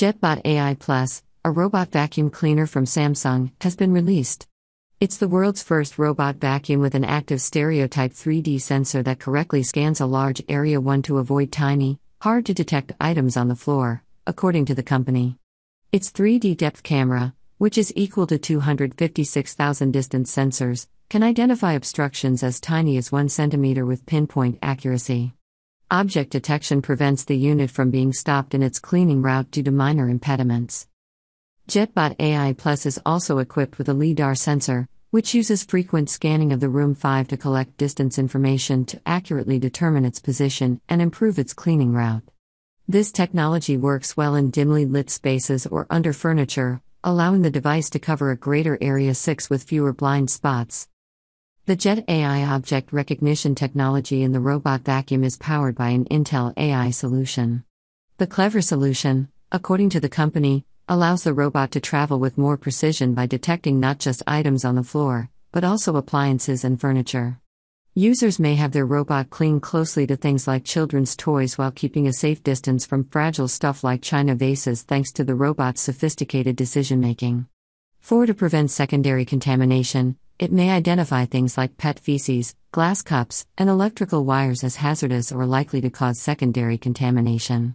JetBot AI Plus, a robot vacuum cleaner from Samsung, has been released. It's the world's first robot vacuum with an active stereotype 3D sensor that correctly scans a large area 1 to avoid tiny, hard to detect items on the floor, according to the company. Its 3D depth camera, which is equal to 256,000 distance sensors, can identify obstructions as tiny as 1 centimeter with pinpoint accuracy. Object detection prevents the unit from being stopped in its cleaning route due to minor impediments. JetBot AI Plus is also equipped with a LIDAR sensor, which uses frequent scanning of the room 5 to collect distance information to accurately determine its position and improve its cleaning route. This technology works well in dimly lit spaces or under furniture, allowing the device to cover a greater area 6 with fewer blind spots. The JET AI object recognition technology in the robot vacuum is powered by an Intel AI solution. The clever solution, according to the company, allows the robot to travel with more precision by detecting not just items on the floor, but also appliances and furniture. Users may have their robot cling closely to things like children's toys while keeping a safe distance from fragile stuff like china vases thanks to the robot's sophisticated decision making. 4. To prevent secondary contamination, it may identify things like pet feces, glass cups, and electrical wires as hazardous or likely to cause secondary contamination.